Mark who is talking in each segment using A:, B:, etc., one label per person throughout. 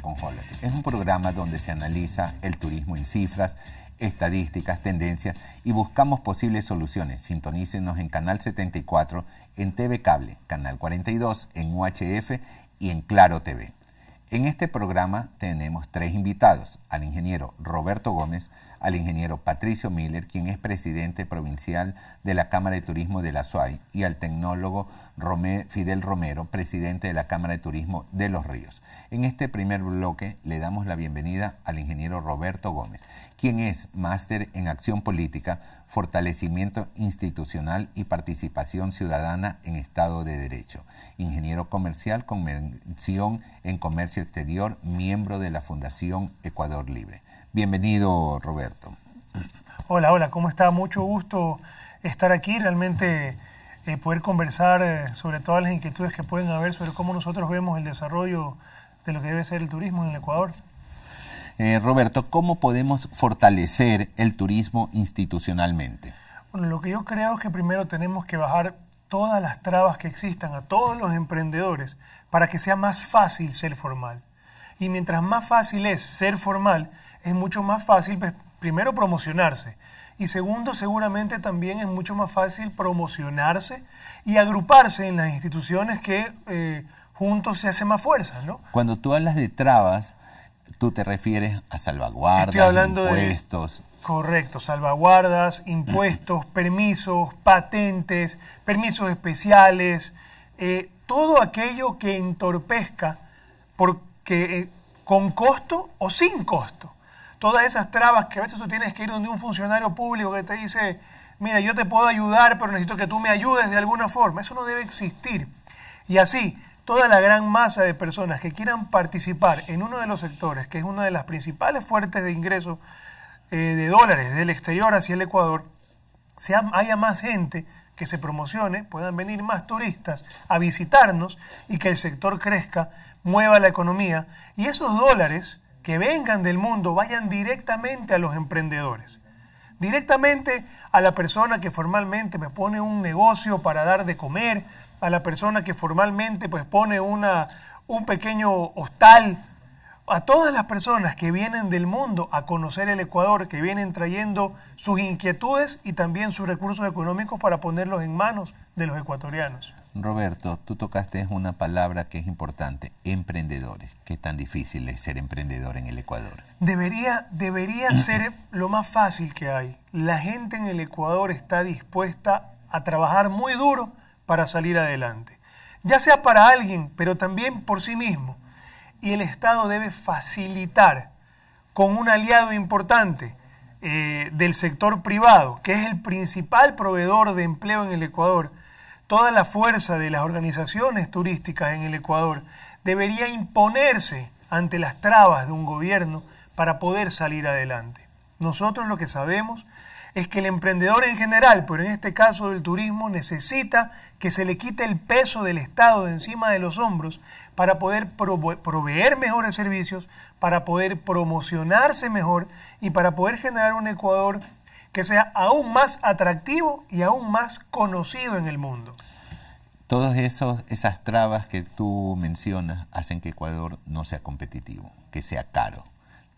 A: con Es un programa donde se analiza el turismo en cifras, estadísticas, tendencias y buscamos posibles soluciones. Sintonícenos en Canal 74, en TV Cable, Canal 42, en UHF y en Claro TV. En este programa tenemos tres invitados, al ingeniero Roberto Gómez, al ingeniero Patricio Miller, quien es presidente provincial de la Cámara de Turismo de la SUAI, y al tecnólogo Fidel Romero, presidente de la Cámara de Turismo de Los Ríos. En este primer bloque le damos la bienvenida al ingeniero Roberto Gómez, quien es máster en acción política, fortalecimiento institucional y participación ciudadana en Estado de Derecho, ingeniero comercial con mención en comercio exterior, miembro de la Fundación Ecuador Libre. Bienvenido, Roberto.
B: Hola, hola, ¿cómo está? Mucho gusto estar aquí, realmente eh, poder conversar eh, sobre todas las inquietudes que pueden haber sobre cómo nosotros vemos el desarrollo de lo que debe ser el turismo en el Ecuador.
A: Eh, Roberto, ¿cómo podemos fortalecer el turismo institucionalmente?
B: Bueno, lo que yo creo es que primero tenemos que bajar todas las trabas que existan a todos los emprendedores para que sea más fácil ser formal. Y mientras más fácil es ser formal, es mucho más fácil, pues, primero, promocionarse. Y segundo, seguramente también es mucho más fácil promocionarse y agruparse en las instituciones que eh, juntos se hace más fuerza, ¿no?
A: Cuando tú hablas de trabas, tú te refieres a salvaguardas, impuestos. De...
B: Correcto, salvaguardas, impuestos, permisos, patentes, permisos especiales, eh, todo aquello que entorpezca porque, eh, con costo o sin costo todas esas trabas que a veces tú tienes que ir donde un funcionario público que te dice, mira, yo te puedo ayudar, pero necesito que tú me ayudes de alguna forma. Eso no debe existir. Y así, toda la gran masa de personas que quieran participar en uno de los sectores, que es una de las principales fuertes de ingresos eh, de dólares del exterior hacia el Ecuador, sea, haya más gente que se promocione, puedan venir más turistas a visitarnos y que el sector crezca, mueva la economía. Y esos dólares que vengan del mundo vayan directamente a los emprendedores, directamente a la persona que formalmente me pues, pone un negocio para dar de comer, a la persona que formalmente pues, pone un pequeño hostal, a todas las personas que vienen del mundo a conocer el Ecuador, que vienen trayendo sus inquietudes y también sus recursos económicos para ponerlos en manos de los ecuatorianos.
A: Roberto, tú tocaste una palabra que es importante, emprendedores. ¿Qué tan difícil es ser emprendedor en el Ecuador?
B: Debería, debería ser lo más fácil que hay. La gente en el Ecuador está dispuesta a trabajar muy duro para salir adelante, ya sea para alguien, pero también por sí mismo. Y el Estado debe facilitar con un aliado importante eh, del sector privado, que es el principal proveedor de empleo en el Ecuador toda la fuerza de las organizaciones turísticas en el Ecuador debería imponerse ante las trabas de un gobierno para poder salir adelante. Nosotros lo que sabemos es que el emprendedor en general, pero en este caso del turismo, necesita que se le quite el peso del Estado de encima de los hombros para poder proveer mejores servicios, para poder promocionarse mejor y para poder generar un Ecuador que sea aún más atractivo y aún más conocido en el mundo.
A: Todas esas trabas que tú mencionas hacen que Ecuador no sea competitivo, que sea caro.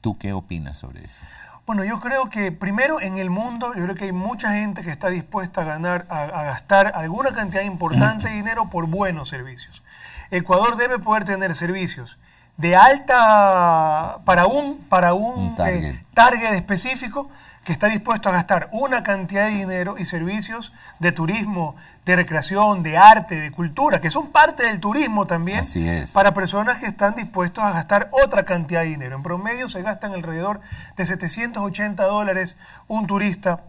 A: ¿Tú qué opinas sobre eso?
B: Bueno, yo creo que primero en el mundo, yo creo que hay mucha gente que está dispuesta a ganar, a, gastar alguna cantidad importante de dinero por buenos servicios. Ecuador debe poder tener servicios de alta para un para un, eh, target específico, que está dispuesto a gastar una cantidad de dinero y servicios de turismo, de recreación, de arte, de cultura, que son parte del turismo también, para personas que están dispuestos a gastar otra cantidad de dinero. En promedio se gastan alrededor de 780 dólares un turista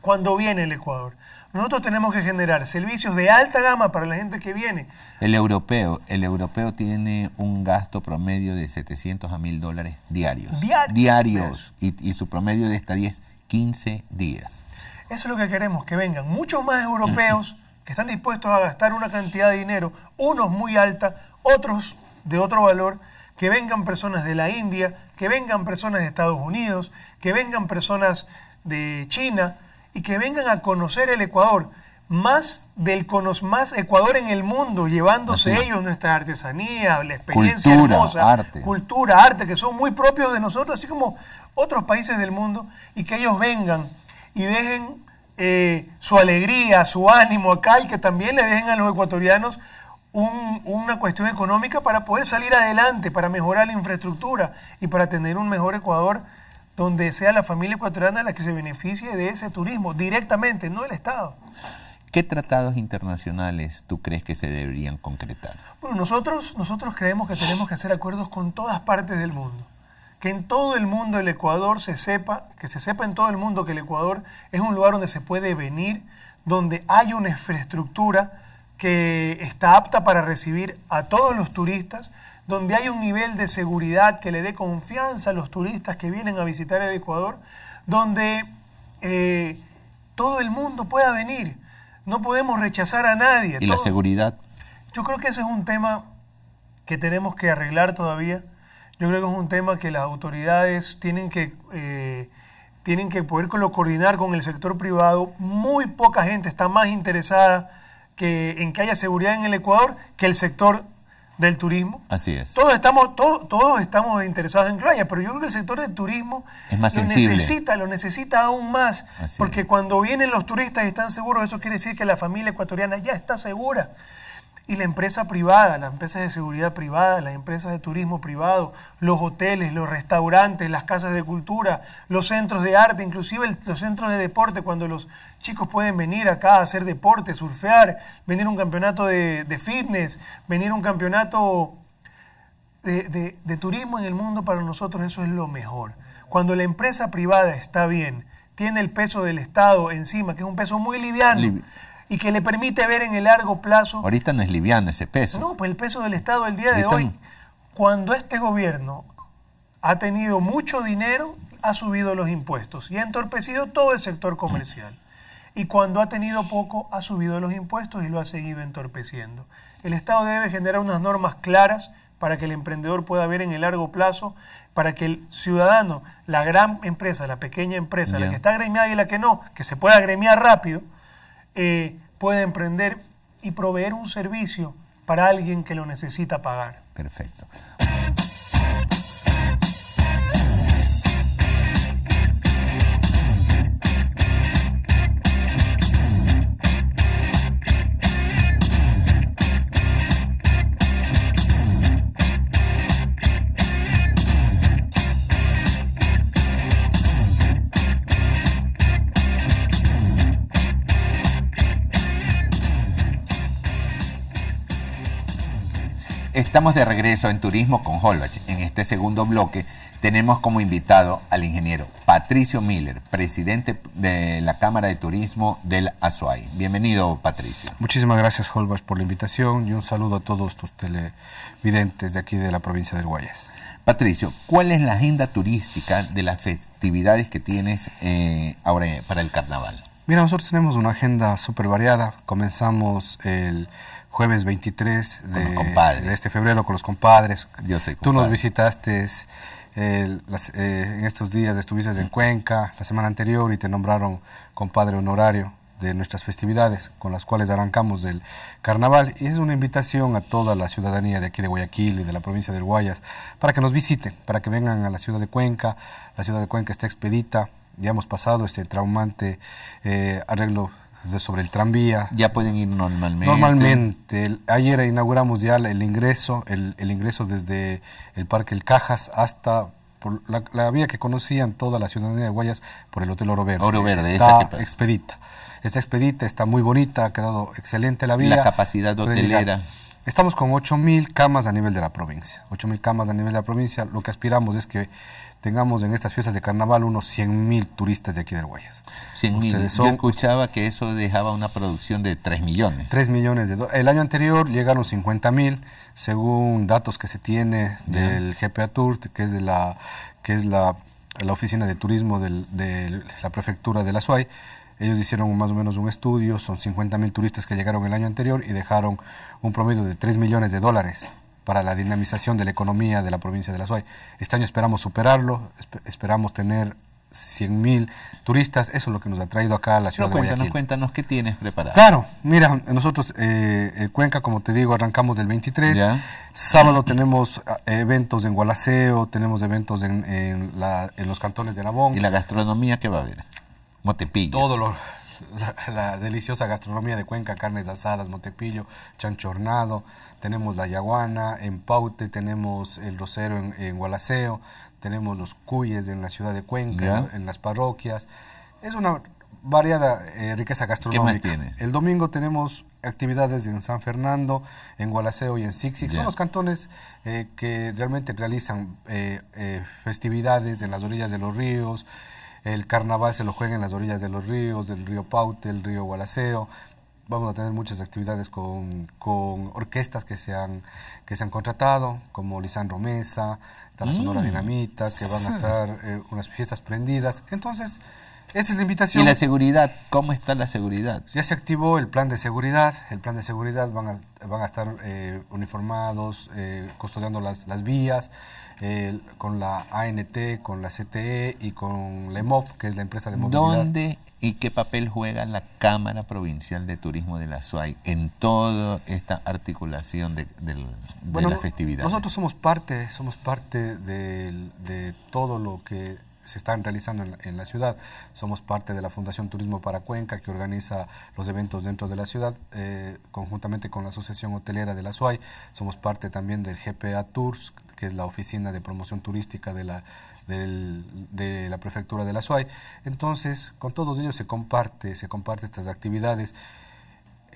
B: cuando viene al Ecuador. Nosotros tenemos que generar servicios de alta gama para la gente que viene.
A: El europeo, el europeo tiene un gasto promedio de 700 a 1000 dólares
B: diarios. Diarios. diarios.
A: Y, su promedio de estadía 15 días.
B: Eso es lo que queremos, que vengan muchos más europeos que están dispuestos a gastar una cantidad de dinero, unos muy alta, otros de otro valor, que vengan personas de la India, que vengan personas de Estados Unidos, que vengan personas de China y que vengan a conocer el Ecuador. Más del más Ecuador en el mundo, llevándose ellos nuestra artesanía, la experiencia cultura, arte, que son muy propios de nosotros, así como otros países del mundo y que ellos vengan y dejen eh, su alegría, su ánimo acá y que también le dejen a los ecuatorianos una cuestión económica para poder salir adelante, para mejorar la infraestructura y para tener un mejor Ecuador donde sea la familia ecuatoriana la que se beneficie de ese turismo directamente, no el Estado.
A: ¿Qué tratados internacionales tú crees que se deberían concretar?
B: Bueno, nosotros, nosotros creemos que tenemos que hacer acuerdos con todas partes del mundo que en todo el mundo el Ecuador se sepa, que se sepa en todo el mundo que el Ecuador es un lugar donde se puede venir, donde hay una infraestructura que está apta para recibir a todos los turistas, donde hay un nivel de seguridad que le dé confianza a los turistas que vienen a visitar el Ecuador, donde eh, todo el mundo pueda venir. No podemos rechazar a nadie. ¿Y la seguridad? Yo creo que ese es un tema que tenemos que arreglar todavía yo creo que es un tema que las autoridades tienen que, eh, tienen que poder coordinar con el sector privado. Muy poca gente está más interesada que, en que haya seguridad en el Ecuador que el sector del turismo. Así es. Todos estamos, todos estamos interesados en Croacia, pero yo creo que el sector del turismo lo necesita, lo necesita aún más, porque cuando vienen los turistas y están seguros, eso quiere decir que la familia ecuatoriana ya está segura y la empresa privada, las empresas de seguridad privada, las empresas de turismo privado, los hoteles, los restaurantes, las casas de cultura, los centros de arte, inclusive los centros de deporte, cuando los chicos pueden venir acá a hacer deporte, surfear, venir a un campeonato de, de fitness, venir a un campeonato de, turismo en el mundo, para nosotros eso es lo mejor. Cuando la empresa privada está bien, tiene el peso del Estado encima, que es un peso muy liviano y que le permite ver en el largo plazo.
A: Ahorita no es liviano ese peso.
B: No, pues el peso del Estado el día de hoy, cuando este gobierno ha tenido mucho dinero, ha subido los impuestos y ha entorpecido todo el sector comercial. Y cuando ha tenido poco, ha subido los impuestos y lo ha seguido entorpeciendo. El Estado debe generar unas normas claras para que el emprendedor pueda ver en el largo plazo, para que el ciudadano, la gran empresa, la pequeña empresa, la que está gremiada y la que no, que se pueda agremiar rápido, eh, puede emprender y proveer un servicio para alguien que lo necesita pagar. Perfecto.
A: Estamos de regreso en Turismo con Holbach. En este segundo bloque tenemos como invitado al ingeniero Patricio Miller, presidente de la Cámara de Turismo del Azuay. Bienvenido, Patricio.
C: Muchísimas gracias, Holbach, por la invitación y un saludo a todos tus
A: televidentes de aquí de la provincia del Guayas. Patricio, ¿cuál es la agenda turística de las festividades que tienes eh, ahora para el carnaval?
C: Mira, nosotros tenemos una agenda súper variada. Comenzamos el jueves 23 de, este febrero con los compadres. Tú nos visitaste eh, eh, en estos días, estuviste en Cuenca la semana anterior y te nombraron compadre honorario de nuestras festividades con las cuales arrancamos el carnaval y es una invitación a toda la ciudadanía de aquí de Guayaquil y de la provincia del Guayas para que nos visiten, para que vengan a la ciudad de Cuenca, la ciudad de Cuenca está expedita, ya hemos pasado este traumante eh, arreglo sobre el tranvía. Ya pueden ir normalmente. Normalmente. ayer inauguramos ya el ingreso, el, ingreso desde el Parque El Cajas hasta la, vía que conocían toda la ciudadanía de Guayas por el Hotel Oro Verde. Oro Verde, está esa expedita. Está expedita, está muy bonita, ha quedado excelente la vía. La capacidad hotelera. Estamos con 8.000 camas a nivel de la provincia. 8.000 camas a nivel de la provincia. Lo que aspiramos es que tengamos en estas fiestas de carnaval unos 100 mil turistas de aquí del Guayas.
A: 100 mil. Yo escuchaba que eso dejaba una producción de 3 millones.
C: 3 millones de El año anterior llegaron 50 mil, según datos que se tiene del GPA Tour, que es de la que es la, la oficina de turismo de la prefectura de la SUAY. Ellos hicieron más o menos un estudio, son 50 mil turistas que llegaron el año anterior y dejaron un promedio de 3 millones de dólares para la dinamización de la economía de la provincia de La Suay. Este año esperamos superarlo, esperamos tener 100.000 turistas, eso es lo que nos ha traído acá a la ciudad de Guayaquil. Cuéntanos,
A: cuéntanos qué tienes preparado. Claro,
C: mira, nosotros eh, eh Cuenca, como te digo, arrancamos del 23. Sábado tenemos ah, eventos en Gualaceo, tenemos eventos en,
A: los cantones de Nabón. ¿Y la gastronomía qué va a haber? Motepillo.
C: Todo lo la, deliciosa gastronomía de Cuenca, carnes asadas, motepillo, chanchornado, tenemos la yaguana, en Paute tenemos el rocero en, en Gualaceo, tenemos los cuyes en la ciudad de Cuenca, en, las parroquias. Es una variada eh, riqueza gastronómica. El domingo tenemos actividades en San Fernando, en Gualaceo y en Sixix. Son los cantones eh, que realmente realizan eh, festividades en las orillas de los ríos, el carnaval se lo juega en las orillas de los ríos, del río Paute, el río Gualaceo. Vamos a tener muchas actividades con, orquestas que se, han, que contratado, como Lisandro Mesa, está la Sonora mm. Dinamita, que van a estar eh, unas fiestas prendidas. Entonces, esa es la invitación. ¿Y la seguridad? ¿Cómo está la seguridad? Ya se activó el plan de seguridad. El plan de seguridad van a, van a estar eh, uniformados, eh, custodiando las, las vías con la ANT, con la CTE y con la que es la empresa de movilidad. ¿Dónde
A: y qué papel juega la Cámara Provincial de Turismo de la SUAY en toda esta articulación de, de, de bueno, la festividad? Nosotros
C: somos parte, somos parte de todo lo que se están realizando en la, ciudad. Somos parte de la Fundación Turismo para Cuenca, que organiza los eventos dentro de la ciudad, eh, conjuntamente con la Asociación Hotelera de la SUAY. Somos parte también del GPA Tours, que es la oficina de promoción turística de la de la prefectura de la SUAY. Entonces, con todos ellos se comparte, se comparte estas actividades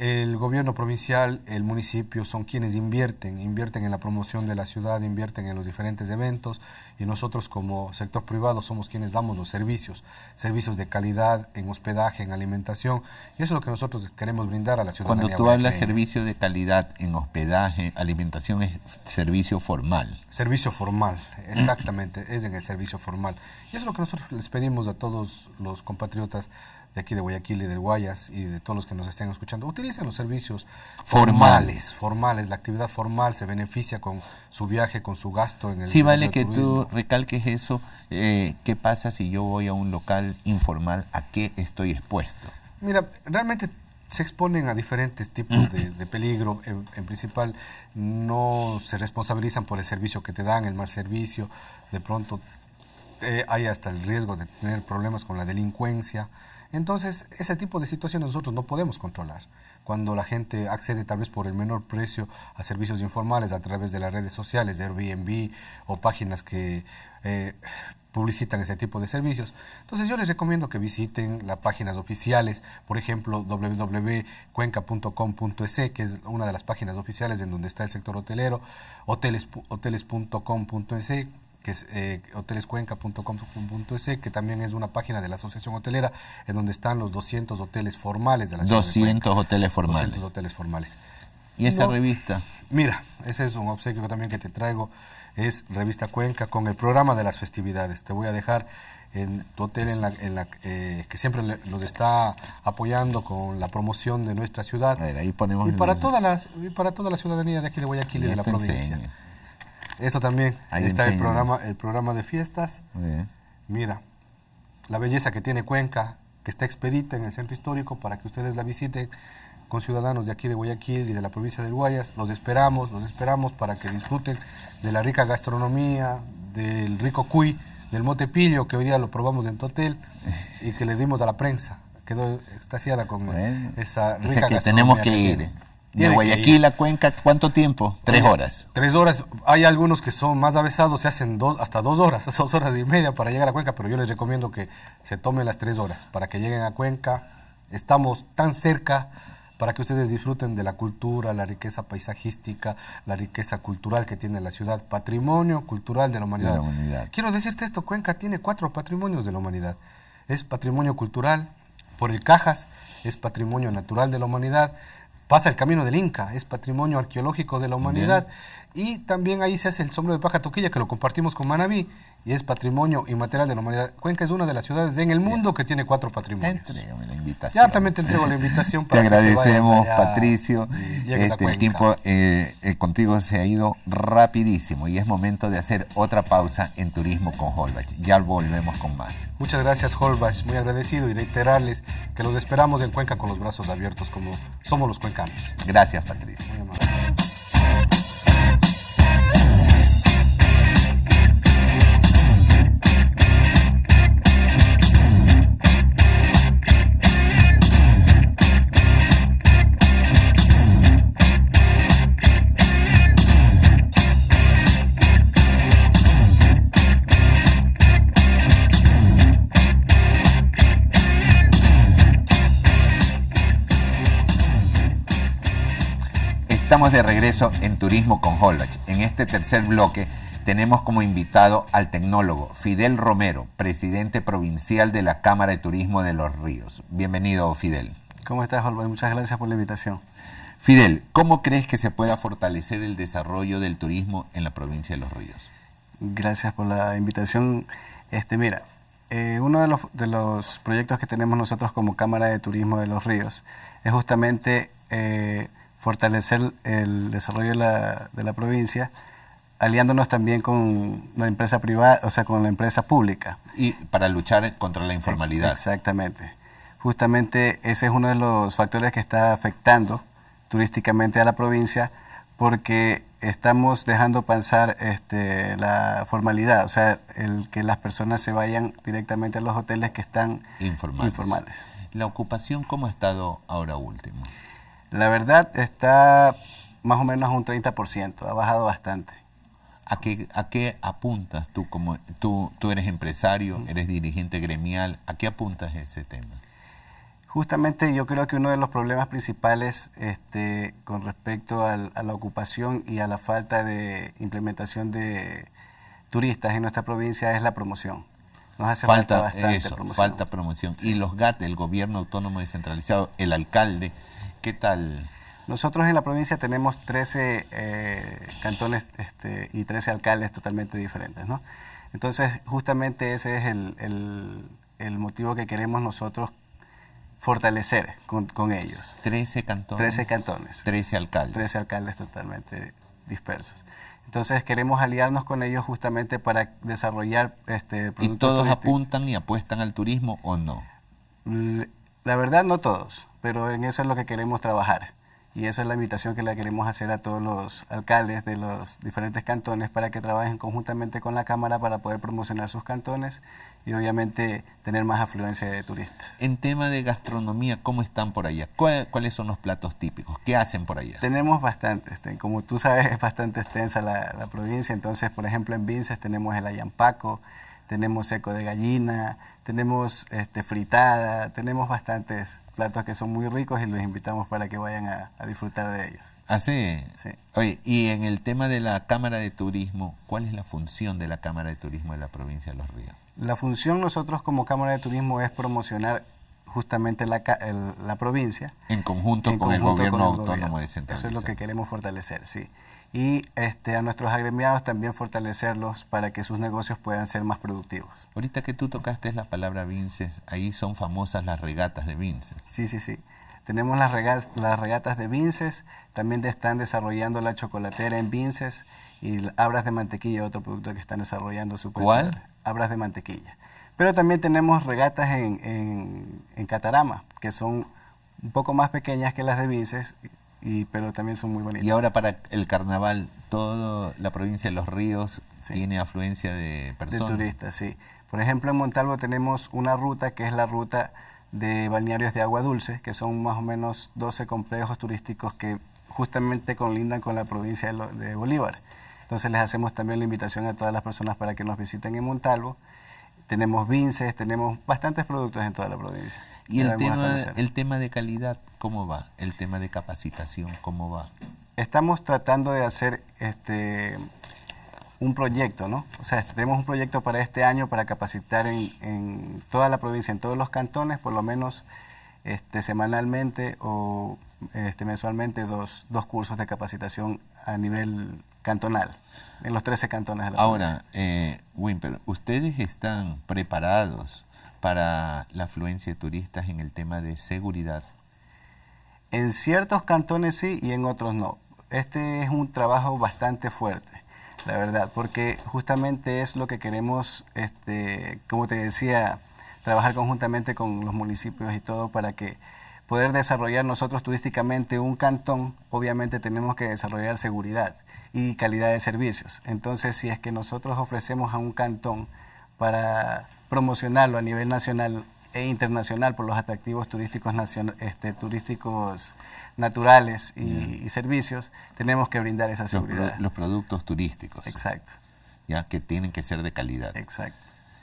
C: el gobierno provincial, el municipio son quienes invierten, invierten en la promoción de la ciudad, invierten en los diferentes eventos y nosotros como sector privado somos quienes damos los servicios, servicios de calidad en hospedaje, en alimentación y eso es lo que nosotros queremos brindar a la ciudadanía. Cuando tú hablas servicio
A: de calidad en hospedaje, alimentación es servicio formal.
C: Servicio formal, exactamente, es en el servicio formal. Y eso es lo que nosotros les pedimos a todos los compatriotas de aquí de Guayaquil y del Guayas y de todos los que nos estén escuchando, utilicen los servicios formales. Formales, la actividad formal se beneficia con su viaje, con su gasto en el Sí, vale que tú
A: recalques eso. Eh, ¿Qué pasa si yo voy a un local informal? ¿A qué estoy expuesto?
C: Mira, realmente se exponen a diferentes tipos de, peligro. En, principal, no se responsabilizan por el servicio que te dan, el mal servicio. De pronto, eh, hay hasta el riesgo de tener problemas con la delincuencia. Entonces, ese tipo de situaciones nosotros no podemos controlar. Cuando la gente accede tal vez por el menor precio a servicios informales a través de las redes sociales, de Airbnb o páginas que eh, publicitan ese tipo de servicios. Entonces yo les recomiendo que visiten las páginas oficiales, por ejemplo www.cuenca.com.es, que es una de las páginas oficiales en donde está el sector hotelero, hoteles.com.es, que es eh, hotelescuenca.com.es, que también es una página de la Asociación Hotelera, en donde están los 200 hoteles formales de la ciudad 200
A: hoteles formales. 200
C: hoteles formales.
A: ¿Y esa revista?
C: Mira, ese es un obsequio también que te traigo, es Revista Cuenca con el programa de las festividades. Te voy a dejar en tu hotel en la, eh, que siempre nos está apoyando con la promoción de nuestra ciudad. ahí ponemos y para, todas las, y para toda la ciudadanía de aquí de Guayaquil y, de la provincia. Eso también.
A: Ahí está el programa,
C: el programa de fiestas. Mira, la belleza que tiene Cuenca, que está expedita en el centro histórico para que ustedes la visiten con ciudadanos de aquí de Guayaquil y de la provincia del Guayas. Los esperamos, los esperamos para que disfruten de la rica gastronomía, del rico cuy, del motepillo, que hoy día lo probamos en tu hotel y que le dimos a la prensa. Quedó extasiada con
A: esa rica Tenemos que, ir. De Guayaquil a Cuenca, ¿cuánto tiempo? Tres horas.
C: Tres horas. Hay algunos que son más avesados, se hacen dos, hasta dos horas, dos horas y media para llegar a Cuenca, pero yo les recomiendo que se tomen las tres horas para que lleguen a Cuenca. Estamos tan cerca para que ustedes disfruten de la cultura, la riqueza paisajística, la riqueza cultural que tiene la ciudad, patrimonio cultural de la humanidad. De la humanidad. Quiero decirte esto, Cuenca tiene cuatro patrimonios de la humanidad. Es patrimonio cultural por el Cajas, es patrimonio natural de la humanidad, pasa el camino del Inca, es patrimonio arqueológico de la humanidad. Y también ahí se hace el sombrero de paja toquilla, que lo compartimos con Manabí, y es patrimonio inmaterial de la humanidad. Cuenca es una de las ciudades en el mundo que tiene cuatro patrimonios. Te la invitación. Ya también te entrego la invitación. Para te agradecemos, Patricio.
A: Este, el tiempo eh, eh, contigo se ha ido rapidísimo y es momento de hacer otra pausa en Turismo con Holbach. Ya volvemos con más.
C: Muchas gracias, Holbach. Muy agradecido y reiterarles que los esperamos en Cuenca con los brazos abiertos como somos los cuencanos. Gracias, Patricio. Muy amable.
A: de regreso en Turismo con Holbach. En este tercer bloque tenemos como invitado al tecnólogo Fidel Romero, presidente provincial de la Cámara de Turismo de Los Ríos. Bienvenido, Fidel.
D: ¿Cómo estás, Holbach? Muchas gracias por la invitación. Fidel, ¿cómo
A: crees que se pueda fortalecer el desarrollo del turismo en la provincia de Los Ríos?
D: Gracias por la invitación. Este, mira, eh, uno de los, proyectos que tenemos nosotros como Cámara de Turismo de Los Ríos es justamente eh, fortalecer el desarrollo de la, de la provincia, aliándonos también con la empresa privada, o sea, con la empresa pública. Y
A: para luchar contra la informalidad. E-, exactamente.
D: Justamente ese es uno de los factores que está afectando turísticamente a la provincia porque estamos dejando pasar este, la formalidad, o sea, el que las personas se vayan directamente a los hoteles que están
A: informales. informales.
D: ¿La ocupación cómo ha estado ahora último? La verdad está más o menos un 30%, ha bajado bastante. ¿A qué, apuntas tú? Como, tú? eres empresario,
A: mm. eres dirigente gremial, ¿a qué apuntas ese tema?
D: Justamente yo creo que uno de los problemas principales este, con respecto a la ocupación y a la falta de implementación de turistas en nuestra provincia es la promoción. Nos hace falta, eso, promoción. Falta
A: promoción. Y los GAT, el gobierno autónomo descentralizado, el alcalde, ¿Qué tal?
D: Nosotros en la provincia tenemos 13 eh, cantones este, y 13 alcaldes totalmente diferentes, ¿no? Entonces, justamente ese es el, motivo que queremos nosotros fortalecer con, ellos. 13 cantones. 13 cantones. 13 alcaldes. 13 alcaldes totalmente dispersos. Entonces queremos aliarnos con ellos justamente para desarrollar este producto ¿Y todos apuntan y apuestan al
A: turismo o no?
D: Mm, la verdad no todos pero en eso es lo que queremos trabajar. Y esa es la invitación que le queremos hacer a todos los alcaldes de los diferentes cantones para que trabajen conjuntamente con la Cámara para poder promocionar sus cantones y obviamente tener más afluencia de turistas. En tema de gastronomía, ¿cómo están por allá? ¿Cuáles son los platos típicos? ¿Qué hacen por allá? Tenemos bastantes. Como tú sabes, es bastante extensa la, provincia. Entonces, por ejemplo, en Vinces tenemos el ayampaco, tenemos seco de gallina, tenemos este, fritada, tenemos bastantes platos que son muy ricos y los invitamos para que vayan a, disfrutar de ellos.
A: ¿Ah, sí. Oye, y en el tema de la Cámara de Turismo, ¿cuál es la función de la Cámara de Turismo de la provincia de Los Ríos?
D: La función nosotros como Cámara de Turismo es promocionar justamente la, la provincia.
A: En conjunto con el gobierno autónomo de Central. Eso es lo que
D: queremos fortalecer, sí y este, a nuestros agremiados también fortalecerlos para que sus negocios puedan ser más productivos. Ahorita que tú tocaste la palabra Vinces, ahí son famosas las regatas de Vinces. Sí, sí, sí. Tenemos las, las regatas de Vinces, también están desarrollando la chocolatera en Vinces y abras de mantequilla, otro producto que están desarrollando. su ¿Cuál? abras de mantequilla. Pero también tenemos regatas en, en, en Catarama, que son un poco más pequeñas que las de Vinces, y, pero también son muy bonitas. Y
A: ahora para el carnaval, toda la provincia de Los Ríos tiene afluencia de personas. De turistas,
D: sí. Por ejemplo, en Montalvo tenemos una ruta que es la ruta de balnearios de agua dulce, que son más o menos 12 complejos turísticos que justamente conlindan con la provincia de, de Bolívar. Entonces les hacemos también la invitación a todas las personas para que nos visiten en Montalvo. Tenemos vinces, tenemos bastantes productos en toda la provincia. Y el
A: tema, de calidad, ¿cómo va? El tema de capacitación, ¿cómo
D: va? Estamos tratando de hacer este un proyecto, ¿no? O sea, tenemos un proyecto para este año para capacitar en, toda la provincia, en todos los cantones, por lo menos este, semanalmente o este, mensualmente dos, cursos de capacitación a nivel cantonal, en los 13 cantones de la Ahora, provincia.
A: Eh, Wimper, ¿ustedes están preparados para la afluencia de turistas en el tema de seguridad?
D: En ciertos cantones sí y en otros no. Este es un trabajo bastante fuerte, la verdad, porque justamente es lo que queremos, este, como te decía, trabajar conjuntamente con los municipios y todo para que poder desarrollar nosotros turísticamente un cantón, obviamente tenemos que desarrollar seguridad y calidad de servicios. Entonces, si es que nosotros ofrecemos a un cantón para promocionarlo a nivel nacional e internacional por los atractivos turísticos, este, turísticos naturales y, servicios, tenemos que brindar esa seguridad. Los,
A: productos turísticos. Exacto. Ya que tienen que ser de calidad. Exacto.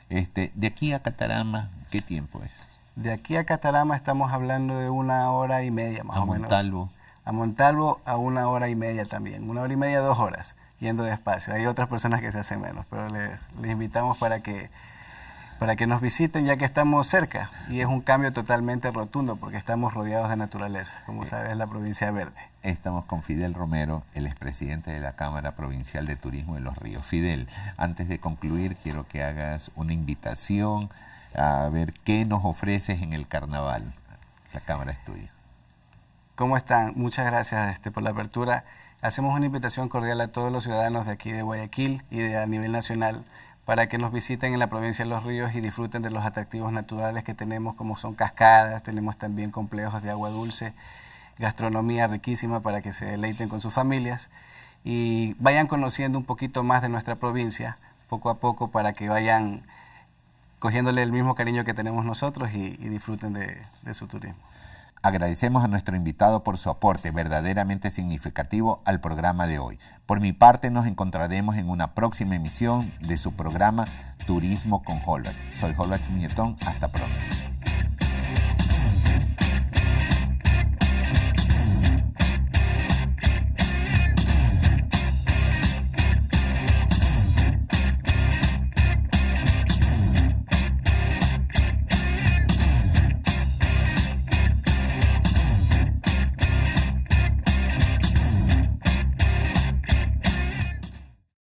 A: Este, de aquí a Catarama, ¿qué tiempo es?
D: De aquí a Catarama estamos hablando de una hora y media más a Montalvo. A Montalvo a una hora y media también, una hora y media, dos horas, yendo despacio. Hay otras personas que se hacen menos, pero les, les invitamos para que para que nos visiten ya que estamos cerca y es un cambio totalmente rotundo porque estamos rodeados de naturaleza, como eh, sabes, la provincia verde.
A: Estamos con Fidel Romero, el expresidente de la Cámara Provincial de Turismo de Los Ríos. Fidel, antes de concluir quiero que hagas una invitación a ver qué nos ofreces en el carnaval. La cámara es
D: ¿Cómo están? Muchas gracias este, por la apertura. Hacemos una invitación cordial a todos los ciudadanos de aquí de Guayaquil y a nivel nacional para que nos visiten en la provincia de Los Ríos y disfruten de los atractivos naturales que tenemos, como son cascadas, tenemos también complejos de agua dulce, gastronomía riquísima para que se deleiten con sus familias y vayan conociendo un poquito más de nuestra provincia, poco a poco, para que vayan cogiéndole el mismo cariño que tenemos nosotros y, disfruten de, de su turismo.
A: Agradecemos a nuestro invitado por su aporte verdaderamente significativo al programa de hoy. Por mi parte, nos encontraremos en una próxima emisión de su programa Turismo con Holbert. Soy Holbert Muñetón. Hasta pronto.